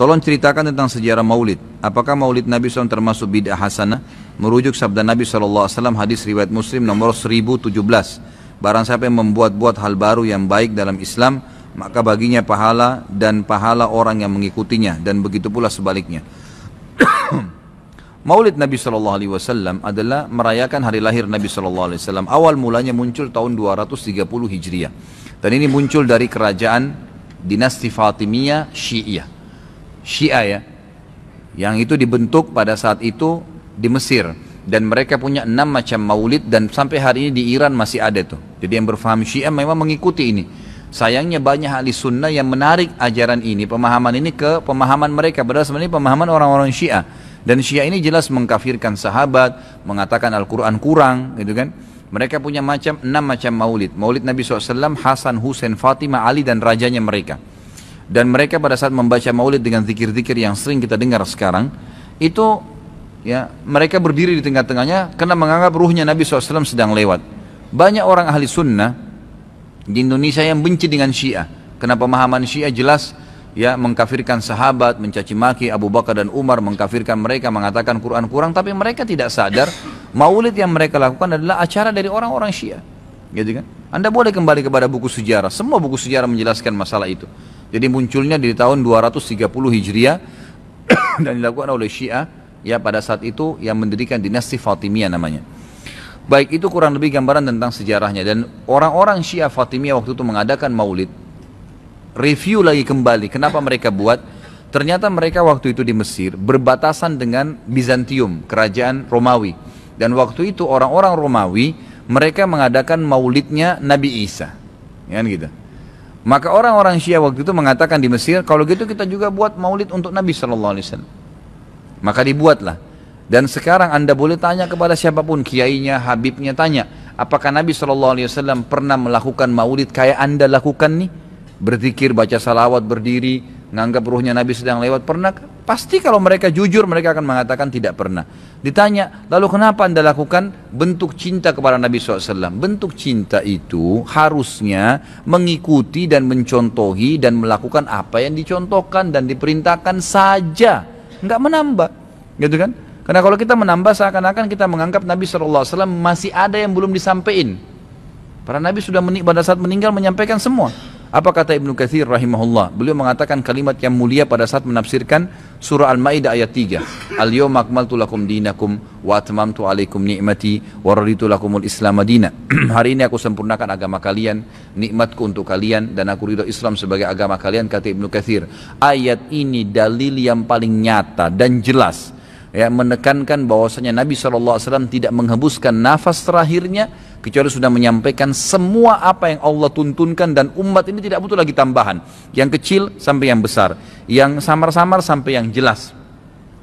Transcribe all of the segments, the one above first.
Tolong ceritakan tentang sejarah maulid. Apakah maulid Nabi SAW termasuk bid'ah hasanah? Merujuk sabda Nabi SAW hadis riwayat muslim nomor 1017. Barang siapa yang membuat-buat hal baru yang baik dalam Islam, maka baginya pahala dan pahala orang yang mengikutinya dan begitu pula sebaliknya. Maulid Nabi SAW adalah merayakan hari lahir Nabi SAW. Awal mulanya muncul tahun 230 Hijriah. Dan ini muncul dari kerajaan dinasti Fatimiyah Syiah. Syiah ya yang itu dibentuk pada saat itu di Mesir dan mereka punya enam macam maulid dan sampai hari ini di Iran masih ada tuh jadi yang berfaham Syiah memang mengikuti ini sayangnya banyak ahli sunnah yang menarik ajaran ini pemahaman ini ke pemahaman mereka padahal sebenarnya pemahaman orang-orang Syiah dan Syiah ini jelas mengkafirkan sahabat mengatakan Al-Quran kurang gitu kan mereka punya macam enam macam maulid. Maulid Nabi SAW, Hasan, Husain, Fatimah, Ali dan rajanya mereka dan mereka pada saat membaca maulid dengan zikir-zikir yang sering kita dengar sekarang itu ya mereka berdiri di tengah-tengahnya karena menganggap ruhnya Nabi SAW sedang lewat banyak orang ahli sunnah di Indonesia yang benci dengan syiah karena pemahaman syiah jelas ya mengkafirkan sahabat mencaci maki Abu Bakar dan Umar mengkafirkan mereka mengatakan Quran kurang tapi mereka tidak sadar maulid yang mereka lakukan adalah acara dari orang-orang syiah gitu kan anda boleh kembali kepada buku sejarah. Semua buku sejarah menjelaskan masalah itu. Jadi munculnya di tahun 230 Hijriah dan dilakukan oleh Syiah ya pada saat itu yang mendirikan dinasti Fatimiyah namanya. Baik itu kurang lebih gambaran tentang sejarahnya dan orang-orang Syiah Fatimiyah waktu itu mengadakan maulid. Review lagi kembali kenapa mereka buat? Ternyata mereka waktu itu di Mesir berbatasan dengan Bizantium, kerajaan Romawi. Dan waktu itu orang-orang Romawi mereka mengadakan maulidnya Nabi Isa. Ya, kan gitu. Maka orang-orang Syiah waktu itu mengatakan di Mesir, kalau gitu kita juga buat maulid untuk Nabi Shallallahu Alaihi Wasallam. Maka dibuatlah. Dan sekarang anda boleh tanya kepada siapapun, kiainya, habibnya, tanya, apakah Nabi Shallallahu Alaihi Wasallam pernah melakukan maulid kayak anda lakukan nih? Berzikir, baca salawat, berdiri, nganggap ruhnya Nabi sedang lewat, pernah Pasti kalau mereka jujur mereka akan mengatakan tidak pernah. Ditanya, lalu kenapa anda lakukan bentuk cinta kepada Nabi SAW? Bentuk cinta itu harusnya mengikuti dan mencontohi dan melakukan apa yang dicontohkan dan diperintahkan saja. Enggak menambah. Gitu kan? Karena kalau kita menambah seakan-akan kita menganggap Nabi SAW masih ada yang belum disampaikan. Para Nabi sudah pada saat meninggal menyampaikan semua. Apa kata Ibnu Katsir rahimahullah? Beliau mengatakan kalimat yang mulia pada saat menafsirkan surah Al-Maidah ayat 3. Al-yawma akmaltu lakum dinakum wa atmamtu alaikum ni'mati wa raditu lakumul Islam madina. Hari ini aku sempurnakan agama kalian, nikmatku untuk kalian dan aku ridho Islam sebagai agama kalian kata Ibnu Katsir. Ayat ini dalil yang paling nyata dan jelas ya menekankan bahwasanya Nabi SAW tidak menghembuskan nafas terakhirnya kecuali sudah menyampaikan semua apa yang Allah tuntunkan dan umat ini tidak butuh lagi tambahan yang kecil sampai yang besar yang samar-samar sampai yang jelas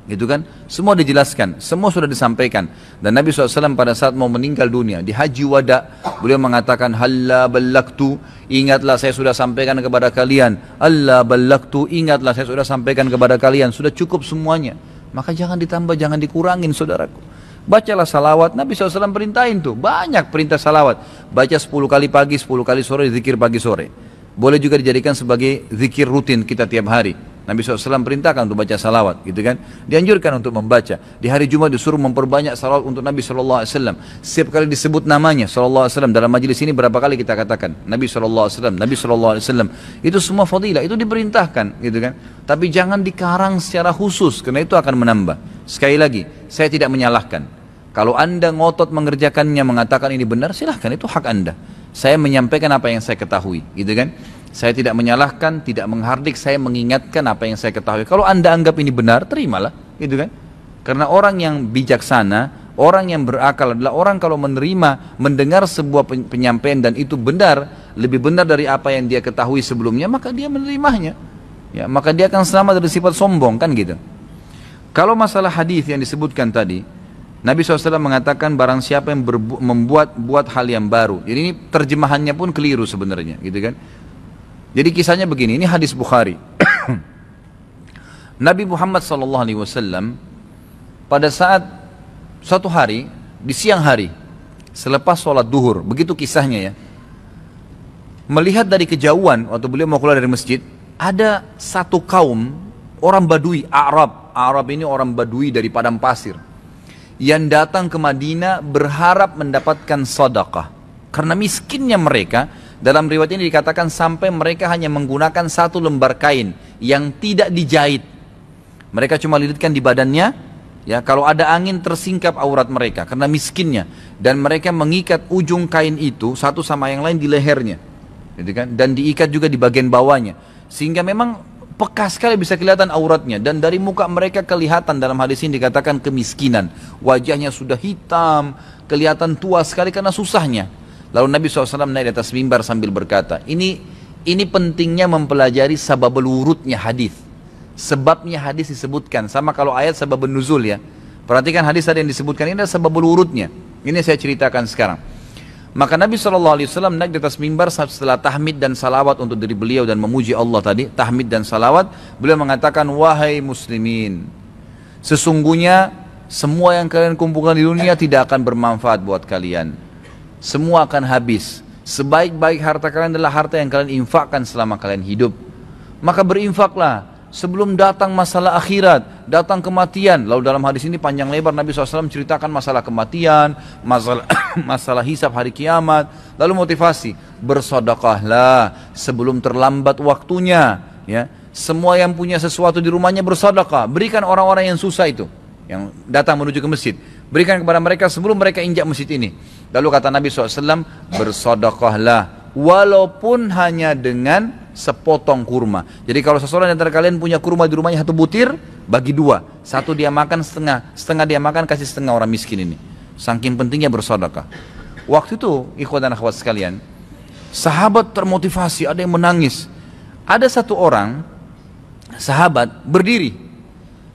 gitu kan semua dijelaskan semua sudah disampaikan dan Nabi SAW pada saat mau meninggal dunia di haji wada beliau mengatakan belak balaktu ingatlah saya sudah sampaikan kepada kalian Allah balaktu ingatlah saya sudah sampaikan kepada kalian sudah cukup semuanya maka jangan ditambah, jangan dikurangin saudaraku. Bacalah salawat, Nabi SAW perintahin tuh. Banyak perintah salawat. Baca 10 kali pagi, 10 kali sore, zikir pagi sore. Boleh juga dijadikan sebagai zikir rutin kita tiap hari. Nabi SAW perintahkan untuk baca salawat gitu kan. Dianjurkan untuk membaca. Di hari Jumat disuruh memperbanyak salawat untuk Nabi SAW. Setiap kali disebut namanya SAW dalam majlis ini berapa kali kita katakan Nabi SAW, Nabi SAW. Itu semua fadilah, itu diperintahkan gitu kan. Tapi jangan dikarang secara khusus karena itu akan menambah. Sekali lagi, saya tidak menyalahkan. Kalau anda ngotot mengerjakannya mengatakan ini benar, silahkan itu hak anda. Saya menyampaikan apa yang saya ketahui, gitu kan? Saya tidak menyalahkan, tidak menghardik, saya mengingatkan apa yang saya ketahui. Kalau Anda anggap ini benar, terimalah, gitu kan? Karena orang yang bijaksana, orang yang berakal adalah orang kalau menerima, mendengar sebuah penyampaian dan itu benar, lebih benar dari apa yang dia ketahui sebelumnya, maka dia menerimanya. Ya, maka dia akan selamat dari sifat sombong, kan gitu. Kalau masalah hadis yang disebutkan tadi, Nabi SAW mengatakan barang siapa yang membuat buat hal yang baru. Jadi ini terjemahannya pun keliru sebenarnya, gitu kan? Jadi kisahnya begini, ini hadis Bukhari. Nabi Muhammad saw pada saat suatu hari di siang hari selepas sholat duhur, begitu kisahnya ya. Melihat dari kejauhan waktu beliau mau keluar dari masjid, ada satu kaum orang Badui, Arab. Arab ini orang Badui dari padang pasir yang datang ke Madinah berharap mendapatkan sedekah. Karena miskinnya mereka, dalam riwayat ini dikatakan sampai mereka hanya menggunakan satu lembar kain yang tidak dijahit. Mereka cuma lilitkan di badannya, ya kalau ada angin tersingkap aurat mereka karena miskinnya dan mereka mengikat ujung kain itu satu sama yang lain di lehernya. Gitu kan? Dan diikat juga di bagian bawahnya sehingga memang peka sekali bisa kelihatan auratnya dan dari muka mereka kelihatan dalam hadis ini dikatakan kemiskinan. Wajahnya sudah hitam, kelihatan tua sekali karena susahnya Lalu Nabi SAW naik di atas mimbar sambil berkata, ini ini pentingnya mempelajari sebab lurutnya hadis. Sebabnya hadis disebutkan sama kalau ayat sabab nuzul ya. Perhatikan hadis ada yang disebutkan ini adalah sebab lurutnya. Ini saya ceritakan sekarang. Maka Nabi SAW naik di atas mimbar setelah tahmid dan salawat untuk diri beliau dan memuji Allah tadi, tahmid dan salawat, beliau mengatakan, wahai muslimin, sesungguhnya semua yang kalian kumpulkan di dunia tidak akan bermanfaat buat kalian semua akan habis. Sebaik-baik harta kalian adalah harta yang kalian infakkan selama kalian hidup. Maka berinfaklah sebelum datang masalah akhirat, datang kematian. Lalu dalam hadis ini panjang lebar Nabi SAW ceritakan masalah kematian, masalah, masalah hisap hari kiamat. Lalu motivasi, bersodakahlah sebelum terlambat waktunya. Ya, semua yang punya sesuatu di rumahnya bersodakah. Berikan orang-orang yang susah itu, yang datang menuju ke masjid Berikan kepada mereka sebelum mereka injak masjid ini. Lalu kata Nabi SAW, bersodakohlah. Walaupun hanya dengan sepotong kurma. Jadi kalau seseorang antara kalian punya kurma di rumahnya satu butir, bagi dua. Satu dia makan setengah, setengah dia makan kasih setengah orang miskin ini. Saking pentingnya bersodakah. Waktu itu, ikhwan dan akhwat sekalian, sahabat termotivasi, ada yang menangis. Ada satu orang, sahabat berdiri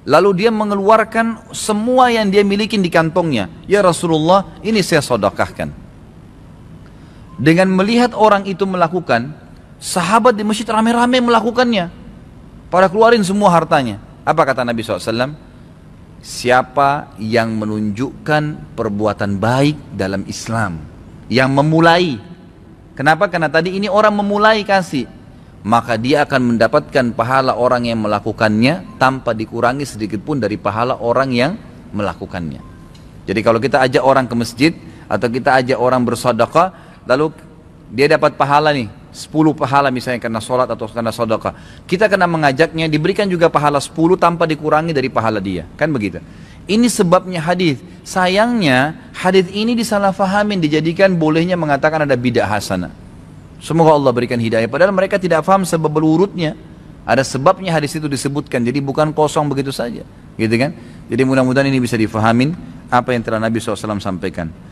Lalu dia mengeluarkan semua yang dia miliki di kantongnya. Ya Rasulullah, ini saya sodakahkan. Dengan melihat orang itu melakukan, sahabat di masjid rame-rame melakukannya. Para keluarin semua hartanya. Apa kata Nabi SAW? Siapa yang menunjukkan perbuatan baik dalam Islam? Yang memulai. Kenapa? Karena tadi ini orang memulai kasih maka dia akan mendapatkan pahala orang yang melakukannya tanpa dikurangi sedikit pun dari pahala orang yang melakukannya. Jadi kalau kita ajak orang ke masjid atau kita ajak orang bersedekah lalu dia dapat pahala nih 10 pahala misalnya karena sholat atau karena sedekah. Kita kena mengajaknya diberikan juga pahala 10 tanpa dikurangi dari pahala dia. Kan begitu. Ini sebabnya hadis. Sayangnya hadis ini disalahfahamin dijadikan bolehnya mengatakan ada bidah hasanah. Semoga Allah berikan hidayah. Padahal mereka tidak faham sebab berurutnya. Ada sebabnya hadis itu disebutkan. Jadi bukan kosong begitu saja. Gitu kan? Jadi mudah-mudahan ini bisa difahamin apa yang telah Nabi SAW sampaikan.